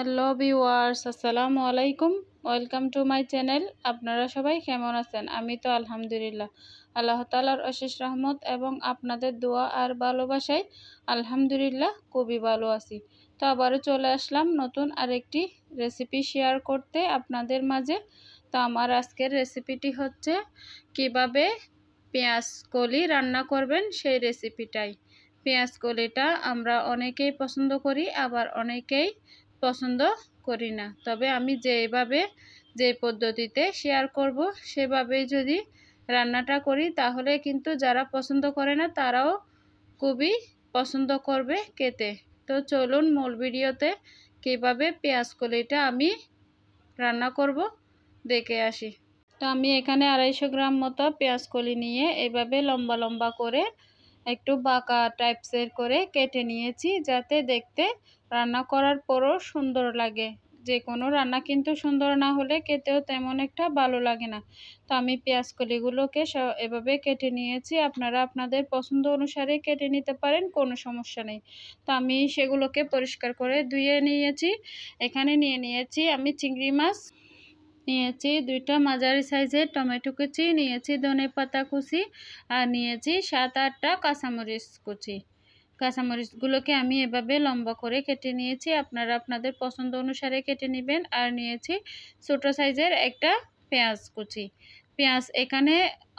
hello viewers আসসালামু আলাইকুম welcome to my channel আপনারা সবাই কেমন আছেন আমি তো আলহামদুলিল্লাহ আল্লাহ তালার অশেষ রহমত এবং আপনাদের দোয়া আর ভালোবাসায় আলহামদুলিল্লাহ খুবই ভালো আছি তো আবারও চলে আসলাম নতুন আরেকটি রেসিপি শেয়ার করতে আপনাদের মাঝে তো আমার আজকের রেসিপিটি হচ্ছে কিভাবে পেঁয়াজ কলি রান্না করবেন সেই রেসিপিটাই পেঁয়াজ কলিটা আমরা অনেকেই পছন্দ করি আবার অনেকেই পছন্দ করি না তবে আমি যেভাবে যে পদ্ধতিতে শেয়ার করব সেভাবেই যদি রান্নাটা করি তাহলে কিন্তু যারা পছন্দ করে না তারাও খুবই পছন্দ করবে খেতে তো চলুন মূল ভিডিওতে কীভাবে পেঁয়াজ কলিটা আমি রান্না করব দেখে আসি তো আমি এখানে আড়াইশো গ্রাম মতো পেঁয়াজ কলি নিয়ে এভাবে লম্বা লম্বা করে একটু বাঁকা টাইপসের করে কেটে নিয়েছি যাতে দেখতে রান্না করার পরও সুন্দর লাগে যে কোনো রান্না কিন্তু সুন্দর না হলে কেটেও তেমন একটা ভালো লাগে না তো আমি পেঁয়াজ কলিগুলোকে এভাবে কেটে নিয়েছি আপনারা আপনাদের পছন্দ অনুসারে কেটে নিতে পারেন কোনো সমস্যা নেই তো আমি সেগুলোকে পরিষ্কার করে ধুয়ে নিয়েছি এখানে নিয়ে নিয়েছি আমি চিংড়ি মাছ নিয়েছি দুইটা মাঝারি সাইজের টমেটো কুচি নিয়েছি ধনে পাতা কুচি আর নিয়েছি সাত আটটা কাঁচামরিচ কুচি কাঁচামরিচগুলোকে আমি এভাবে লম্বা করে কেটে নিয়েছি আপনারা আপনাদের পছন্দ অনুসারে কেটে নেবেন আর নিয়েছি ছোটো সাইজের একটা পেঁয়াজ কুচি পেঁয়াজ এখানে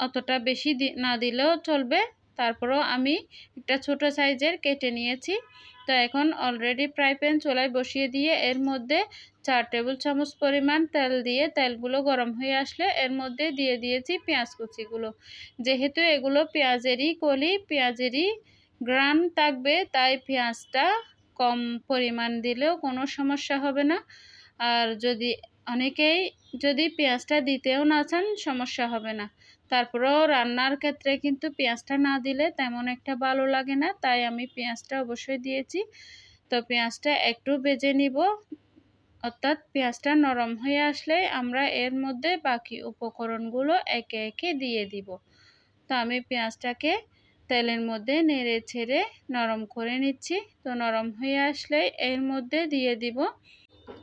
অতটা বেশি না দিলেও চলবে তারপরেও আমি একটা ছোট সাইজের কেটে নিয়েছি তো এখন অলরেডি ফ্রাই প্যান চোলায় বসিয়ে দিয়ে এর মধ্যে চার টেবিল চামচ পরিমাণ তেল দিয়ে তেলগুলো গরম হয়ে আসলে এর মধ্যে দিয়ে দিয়েছি পেঁয়াজ কুচিগুলো যেহেতু এগুলো পেঁয়াজেরই কলি পেঁয়াজেরই গ্রাম থাকবে তাই পেঁয়াজটা কম পরিমাণ দিলেও কোনো সমস্যা হবে না আর যদি অনেকেই যদি পেঁয়াজটা দিতেও না চান সমস্যা হবে না তারপরেও রান্নার ক্ষেত্রে কিন্তু পেঁয়াজটা না দিলে তেমন একটা ভালো লাগে না তাই আমি পেঁয়াজটা অবশ্যই দিয়েছি তো পেঁয়াজটা একটু বেজে নিব অর্থাৎ পেঁয়াজটা নরম হয়ে আসলে আমরা এর মধ্যে বাকি উপকরণগুলো একে একে দিয়ে দিব তো আমি পেঁয়াজটাকে তেলের মধ্যে নেড়ে ছেড়ে নরম করে নিচ্ছি তো নরম হয়ে আসলে এর মধ্যে দিয়ে দিব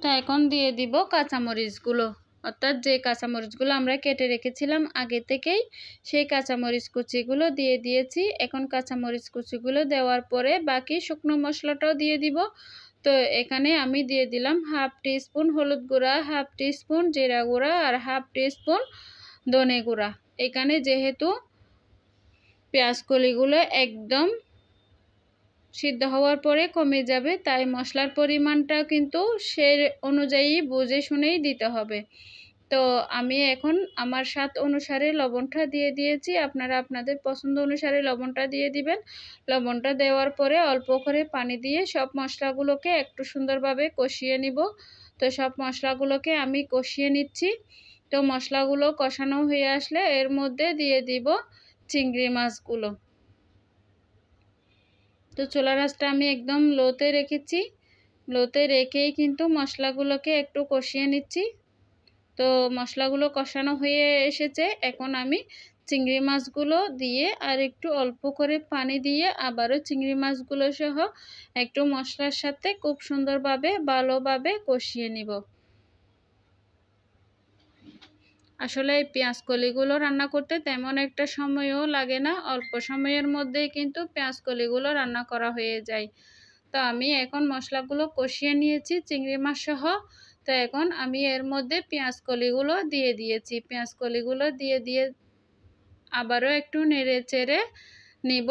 তো এখন দিয়ে দিব কাঁচামরিচগুলো অর্থাৎ যে কাঁচামরিচগুলো আমরা কেটে রেখেছিলাম আগে থেকেই সেই কাঁচামরিচ কুচিগুলো দিয়ে দিয়েছি এখন কাঁচামরিচ কুচিগুলো দেওয়ার পরে বাকি শুকনো মশলাটাও দিয়ে দিব তো এখানে আমি দিয়ে দিলাম হাফ স্পুন হলুদ গুঁড়া হাফ স্পুন জিরা গুঁড়া আর হাফ স্পুন ধনে গুঁড়া এখানে যেহেতু পেঁয়াজকলিগুলো একদম সিদ্ধ হওয়ার পরে কমে যাবে তাই মশলার পরিমাণটা কিন্তু সে অনুযায়ী বুঝে শুনেই দিতে হবে তো আমি এখন আমার স্বাদ অনুসারে লবণটা দিয়ে দিয়েছি আপনারা আপনাদের পছন্দ অনুসারে লবণটা দিয়ে দিবেন লবণটা দেওয়ার পরে অল্প করে পানি দিয়ে সব মশলাগুলোকে একটু সুন্দরভাবে কষিয়ে নিব তো সব মশলাগুলোকে আমি কষিয়ে নিচ্ছি তো মশলাগুলো কষানো হয়ে আসলে এর মধ্যে দিয়ে দিব চিংড়ি মাছগুলো তো ছোলা রাসটা আমি একদম লোতে রেখেছি লোতে রেখেই কিন্তু মশলাগুলোকে একটু কষিয়ে নিচ্ছি তো মশলাগুলো কষানো হয়ে এসেছে এখন আমি চিংড়ি মাছগুলো দিয়ে আর একটু অল্প করে পানি দিয়ে আবারও চিংড়ি মাছগুলো সহ একটু মশলার সাথে খুব সুন্দরভাবে ভালোভাবে কষিয়ে নিব আসলে এই পেঁয়াজ কলিগুলো রান্না করতে তেমন একটা সময়ও লাগে না অল্প সময়ের মধ্যেই কিন্তু পেঁয়াজ কলিগুলো রান্না করা হয়ে যায় তো আমি এখন মশলাগুলো কষিয়ে নিয়েছি চিংড়ি মাছ সহ তো এখন আমি এর মধ্যে পেঁয়াজ কলিগুলো দিয়ে দিয়েছি পেঁয়াজ কলিগুলো দিয়ে দিয়ে আবারও একটু নেড়ে চেড়ে নিব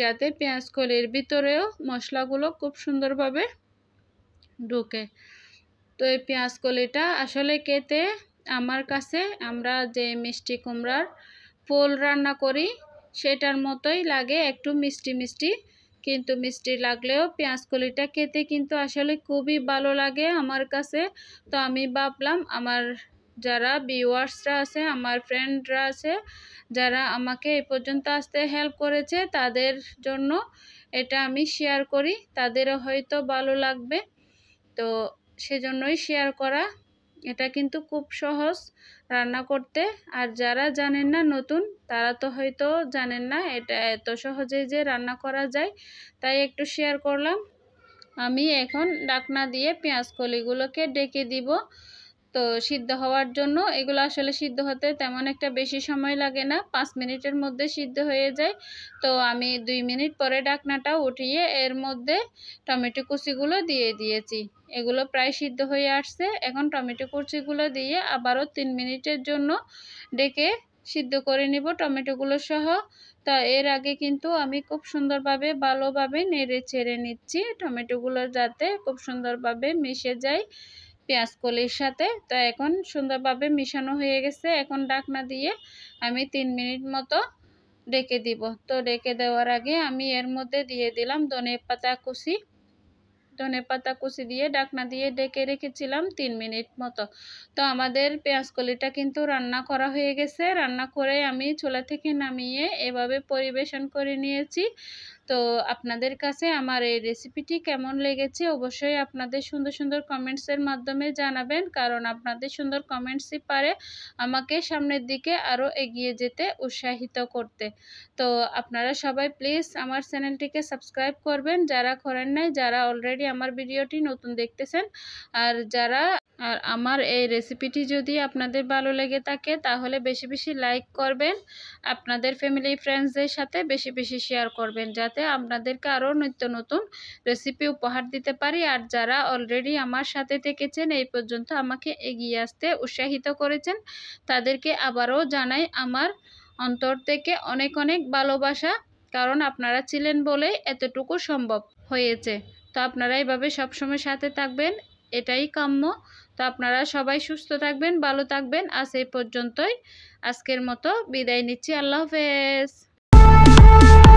যাতে পেঁয়াজ কলির ভিতরেও মশলাগুলো খুব সুন্দরভাবে ঢুকে তো এই পেঁয়াজ কলিটা আসলে কেটে আমার কাছে আমরা যে মিষ্টি কুমড়ার পোল রান্না করি সেটার মতোই লাগে একটু মিষ্টি মিষ্টি কিন্তু মিষ্টি লাগলেও পেঁয়াজ কলিটা খেতে কিন্তু আসলে খুবই ভালো লাগে আমার কাছে তো আমি ভাবলাম আমার যারা ভিউয়ার্সরা আছে আমার ফ্রেন্ডরা আছে যারা আমাকে এ পর্যন্ত আসতে হেল্প করেছে তাদের জন্য এটা আমি শেয়ার করি তাদেরও হয়তো ভালো লাগবে তো সেজন্যই শেয়ার করা এটা কিন্তু খুব সহজ রান্না করতে আর যারা জানেন না নতুন তারা তো হয়তো জানেন না এটা এত সহজে যে রান্না করা যায় তাই একটু শেয়ার করলাম আমি এখন ডাকনা দিয়ে পেঁয়াজ কলিগুলোকে ডেকে দিব তো সিদ্ধ হওয়ার জন্য এগুলো আসলে সিদ্ধ হতে তেমন একটা বেশি সময় লাগে না পাঁচ মিনিটের মধ্যে সিদ্ধ হয়ে যায় তো আমি দুই মিনিট পরে ডাকনাটা উঠিয়ে এর মধ্যে টমেটো কুচিগুলো দিয়ে দিয়েছি এগুলো প্রায় সিদ্ধ হয়ে আসছে এখন টমেটো কুচিগুলো দিয়ে আবারও তিন মিনিটের জন্য ডেকে সিদ্ধ করে নিব টমেটোগুলো সহ তা এর আগে কিন্তু আমি খুব সুন্দরভাবে ভালোভাবে নেড়ে ছেড়ে নিচ্ছি টমেটোগুলো যাতে খুব সুন্দরভাবে মিশে যায় পেঁয়াজ কলির সাথে তো এখন সুন্দরভাবে মিশানো হয়ে গেছে এখন ডাকনা দিয়ে আমি তিন মিনিট মতো ডেকে দিব তো ডেকে দেওয়ার আগে আমি এর মধ্যে দিয়ে দিলাম ধনে পাতা কুচি ধনে পাতা কুচি দিয়ে ডাকনা দিয়ে ডেকে রেখেছিলাম তিন মিনিট মতো তো আমাদের পেঁয়াজ কলিটা কিন্তু রান্না করা হয়ে গেছে রান্না করে আমি ছোলা থেকে নামিয়ে এভাবে পরিবেশন করে নিয়েছি তো আপনাদের কাছে আমার এই রেসিপিটি কেমন লেগেছে অবশ্যই আপনাদের সুন্দর সুন্দর কমেন্টসের মাধ্যমে জানাবেন কারণ আপনাদের সুন্দর কমেন্টসই পারে আমাকে সামনের দিকে আরও এগিয়ে যেতে উৎসাহিত করতে তো আপনারা সবাই প্লিজ আমার চ্যানেলটিকে সাবস্ক্রাইব করবেন যারা করেন নাই যারা অলরেডি আমার ভিডিওটি নতুন দেখতেছেন আর যারা আর আমার এই রেসিপিটি যদি আপনাদের ভালো লেগে থাকে তাহলে বেশি বেশি লাইক করবেন আপনাদের ফ্যামিলি ফ্রেন্ডসদের সাথে বেশি বেশি শেয়ার করবেন যাতে যাতে আপনাদেরকে আরও নিত্য নতুন রেসিপি উপহার দিতে পারি আর যারা অলরেডি আমার সাথে থেকেছেন এই পর্যন্ত আমাকে এগিয়ে আসতে উৎসাহিত করেছেন তাদেরকে আবারও জানাই আমার অন্তর থেকে অনেক অনেক ভালোবাসা কারণ আপনারা ছিলেন বলে এতটুকু সম্ভব হয়েছে তো আপনারা এইভাবে সবসময় সাথে থাকবেন এটাই কাম্য তো আপনারা সবাই সুস্থ থাকবেন ভালো থাকবেন আজ এই পর্যন্তই আজকের মতো বিদায় নিচ্ছি আল্লাহ হাফেজ